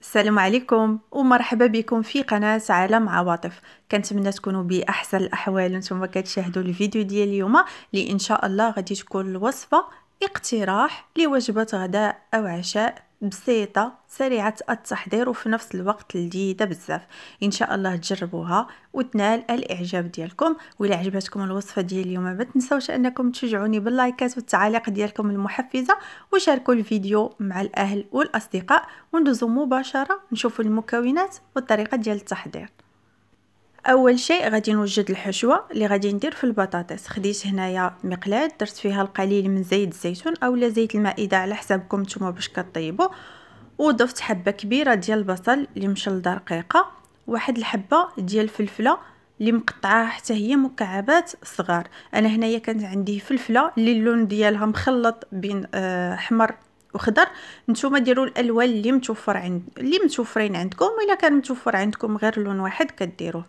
السلام عليكم ومرحبا بكم في قناة عالم عواطف كنتمنى تكونوا بأحسن الأحوال وانتم كتشاهدوا الفيديو ديال اليوم لإن شاء الله غادي تكون الوصفة اقتراح لوجبة غداء أو عشاء بسيطة سريعة التحضير وفي نفس الوقت لذيذة بزاف إن شاء الله تجربوها وتنال الإعجاب ديالكم وإلا عجبتكم الوصفة ديال اليوم ما تنسوش أنكم تشجعوني باللايكات والتعاليق ديالكم المحفزة وشاركوا الفيديو مع الأهل والأصدقاء وندوزو مباشرة نشوفوا المكونات والطريقة ديال التحضير اول شيء غادي نوجد الحشوه اللي غادي ندير في البطاطس خديت هنايا مقلاه درت فيها القليل من زيت الزيتون اولا زيت المائده على حسابكم نتوما باش كطيبوا وضفت حبه كبيره ديال البصل اللي مشلضه رقيقه واحد الحبه ديال الفلفله اللي مقطعه حتى هي مكعبات صغار انا هنايا كانت عندي فلفله اللي اللون ديالها مخلط بين آه، احمر وخضر نتوما ديروا الالوان اللي متوفر عند اللي متوفرين عندكم الا كان متوفر عندكم غير لون واحد كديروه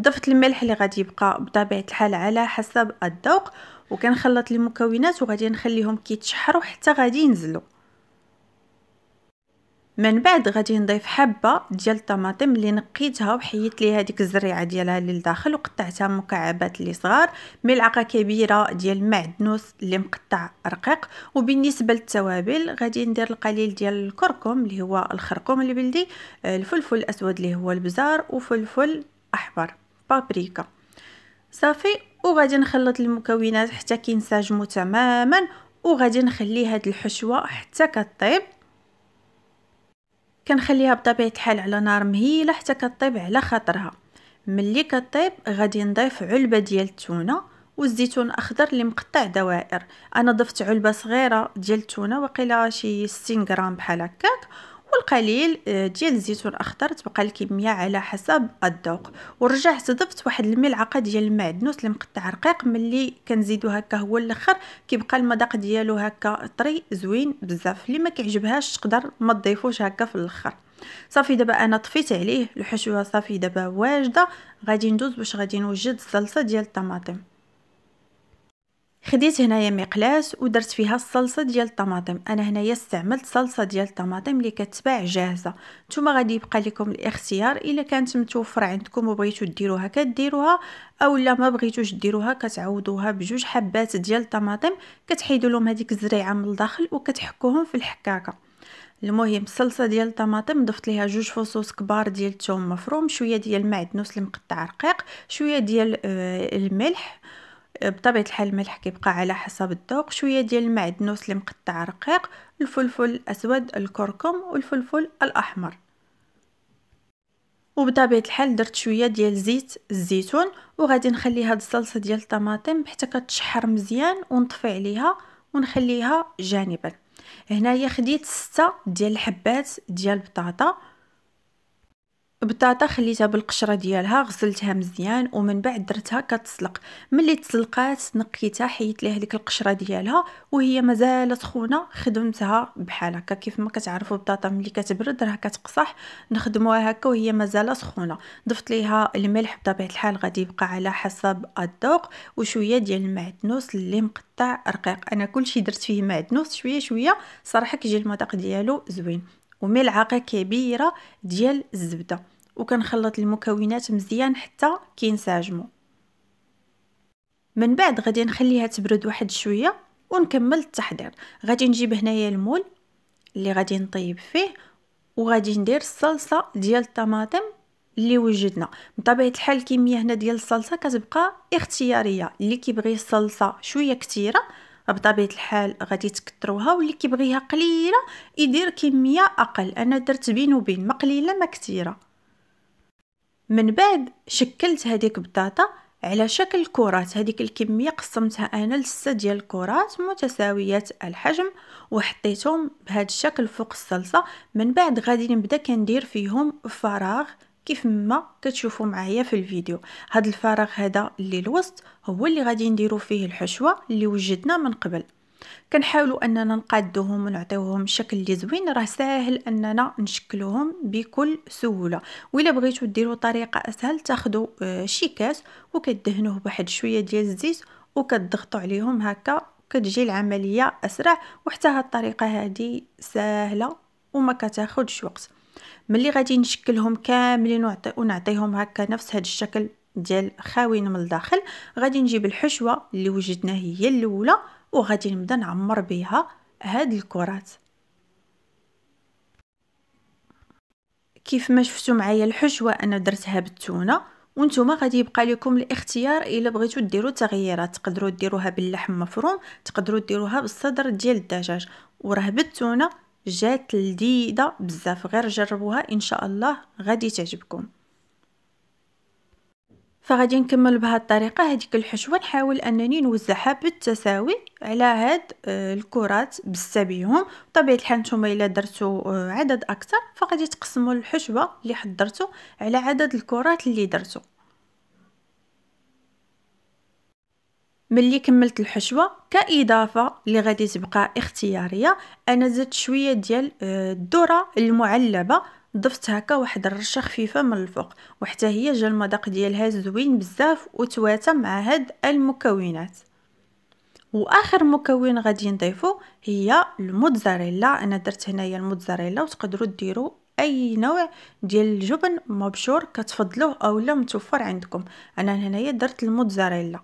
ضفت الملح اللي غادي يبقى بطبيعه الحال على حسب الذوق وكنخلط المكونات وغادي نخليهم كيتشحروا حتى غادي ينزلوا من بعد غادي نضيف حبه ديال الطماطم اللي نقيتها وحيت ليها هذيك الزريعه ديالها اللي لداخل وقطعتها مكعبات اللي صغار ملعقه كبيره ديال المعدنوس اللي مقطع رقيق وبالنسبه للتوابل غادي ندير القليل ديال الكركم اللي هو الخرقوم البلدي آه، الفلفل الاسود اللي هو البزار وفلفل احمر بابريكا صافي وغادي نخلط المكونات حتى كينسجموا تماما وغادي نخلي هاد الحشوه حتى كطيب كنخليها بطبيعه الحال على نار مهيله حتى كطيب على خاطرها ملي كطيب غادي نضيف علبه ديال التونه والزيتون الاخضر اللي مقطع دوائر انا ضفت علبه صغيره ديال التونه وقيله شي 60 غرام بحال هكاك والقليل آه، ديال الزيتون الاخضر تبقى الكميه على حسب الذوق ورجعت ضفت واحد الملعقه ديال المعدنوس مقطع رقيق ملي كنزيدو هكا هو الاخر كيبقى المذاق ديالو هكا طري زوين بزاف اللي ما كيعجبهاش تقدر ما تضيفوش هكا في الاخر صافي دابا انا طفيت عليه الحشوه صافي دابا واجده غادي ندوز باش غادي نوجد الصلصه ديال الطماطم خديت هنايا مقلاس ودرت فيها الصلصه ديال الطماطم انا هنايا استعملت صلصه ديال الطماطم اللي كتباع جاهزه نتوما غادي يبقى لكم الاختيار الا كانت متوفره عندكم وبغيتو ديروها كديروها او لا ما بغيتوش ديروها كتعوضوها بجوج حبات ديال الطماطم كتحيدوا لهم هذيك الزريعه من الداخل وكتحكوهم في الحكاكه المهم الصلصه ديال الطماطم ضفت ليها جوج فصوص كبار ديال الثوم مفروم شويه ديال المعدنوس المقطع رقيق شويه ديال آه، الملح بطبيعه الحال الملح كيبقى على حسب الذوق شويه ديال المعدنوس اللي مقطع رقيق الفلفل الاسود الكركم والفلفل الاحمر وبطبيعه الحال درت شويه ديال زيت الزيتون وغادي نخلي هاد الصلصه ديال الطماطم حتى كتشحر مزيان ونطفي عليها ونخليها جانبا هنايا خديت ستة ديال الحبات ديال البطاطا البطاطا خليتها بالقشره ديالها غسلتها مزيان ومن بعد درتها كتسلق ملي تسلقات نقيتها حيت ليها ديك القشره ديالها وهي مازال سخونه خدمتها بحال هكا كيف ما كتعرفوا البطاطا ملي كتبرد راه كتقصح نخدموها هكا وهي مازال سخونه ضفت ليها الملح بطبيعه الحال غادي يبقى على حسب الذوق وشويه ديال المعدنوس اللي مقطع رقيق انا كلشي درت فيه معدنوس شويه شويه صراحه كيجي المذاق ديالو زوين وملعقه كبيره ديال الزبده وكنخلط المكونات مزيان حتى كينسجموا من بعد غادي نخليها تبرد واحد شويه ونكمل التحضير غادي نجيب هنايا المول اللي غادي نطيب فيه وغادي ندير الصلصه ديال الطماطم اللي وجدنا بطبيعه الحال الكميه هنا ديال الصلصه كتبقى اختياريه اللي كيبغي الصلصه شويه كثيره بطبيعه الحال غادي تكثروها واللي كيبغيها قليله يدير كميه اقل انا درت بين وبين ما قليله ما كثيره من بعد شكلت هذيك بطاطا على شكل كرات هذيك الكميه قسمتها انا لسته ديال الكرات متساويات الحجم وحطيتهم بهذا الشكل فوق الصلصه من بعد غادي نبدا كندير فيهم فراغ كيف ما كتشوفوا معايا في الفيديو هذا الفراغ هذا اللي الوسط هو اللي غادي نديرو فيه الحشوه اللي وجدنا من قبل كنحاولوا اننا نقادوهم ونعطيوهم شكل اللي زوين راه ساهل اننا نشكلوهم بكل سهوله الا بغيتو ديروا طريقه اسهل تاخذوا آه، شي كاس وكتدهنوه بواحد شويه ديال الزيت وكتضغطوا عليهم هكا كتجي العمليه اسرع وحتى هاد الطريقه هادي سهله وما كتاخذش وقت ملي غادي نشكلهم كاملين ونعطيهم هكا نفس هاد الشكل ديال خاوين من الداخل غادي نجيب الحشوه اللي وجدنا هي الاولى وغادي نبدا نعمر بها هاد الكرات كيف ما شفتوا معايا الحشوه انا درتها بالتونه وانتم غادي يبقى لكم الاختيار الا بغيتو ديروا تغييرات تقدروا ديروها باللحم مفروم تقدروا ديروها بالصدر ديال الدجاج وراه بالتونه جات لذيذه بزاف غير جربوها ان شاء الله غادي تعجبكم فغادي نكمل بهذه الطريقه هذيك الحشوه نحاول انني نوزعها بالتساوي على هاد آه، الكرات بالسبيهم بيهم بطبيعه الحال نتوما الا درتو آه، عدد اكثر فغادي تقسموا الحشوه اللي حضرتو على عدد الكرات اللي درتو ملي كملت الحشوه كاضافه اللي غادي تبقى اختياريه انا زدت شويه ديال آه، الذره المعلبه ضفت هكا واحد الرشه خفيفه من الفوق وحتى هي جا المذاق ديالها زوين بزاف وتواتى مع هاد المكونات واخر مكون غادي نضيفو هي الموتزاريلا انا درت هنايا الموتزاريلا وتقدروا ديروا اي نوع ديال الجبن مبشور كتفضلوه اولا متوفر عندكم انا هنايا درت الموتزاريلا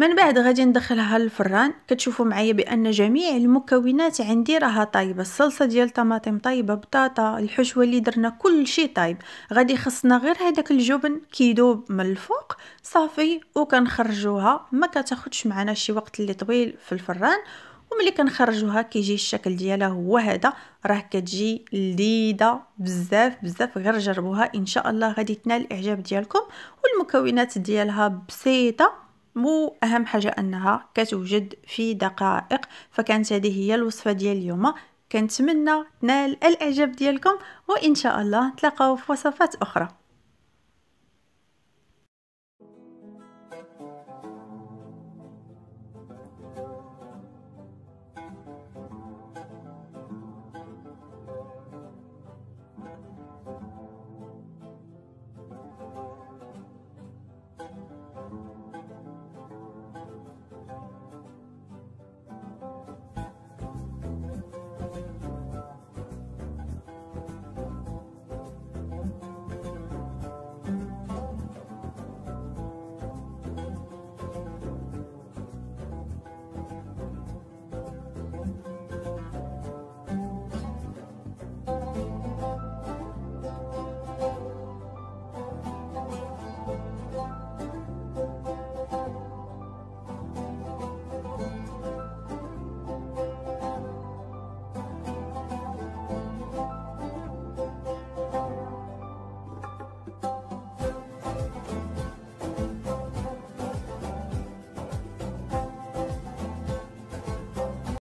من بعد غادي ندخلها للفران كتشوفوا معايا بان جميع المكونات عندي راها طايبه الصلصه ديال الطماطم طايبه بطاطا الحشوه اللي درنا كل شيء طايب غادي خصنا غير هذاك الجبن كيدوب من الفوق صافي وكنخرجوها ما كتاخذش معنا شي وقت اللي طويل في الفران وملي كنخرجوها كيجي الشكل ديالها هو هذا راه كتجي لذيذه بزاف بزاف غير جربوها ان شاء الله غادي تنال الاعجاب ديالكم والمكونات ديالها بسيطه مو أهم حاجة أنها كتوجد في دقائق فكانت هذه هي الوصفة ديال اليوم كنتمنى تنال الإعجاب ديالكم وإن شاء الله نتلاقاو في وصفات أخرى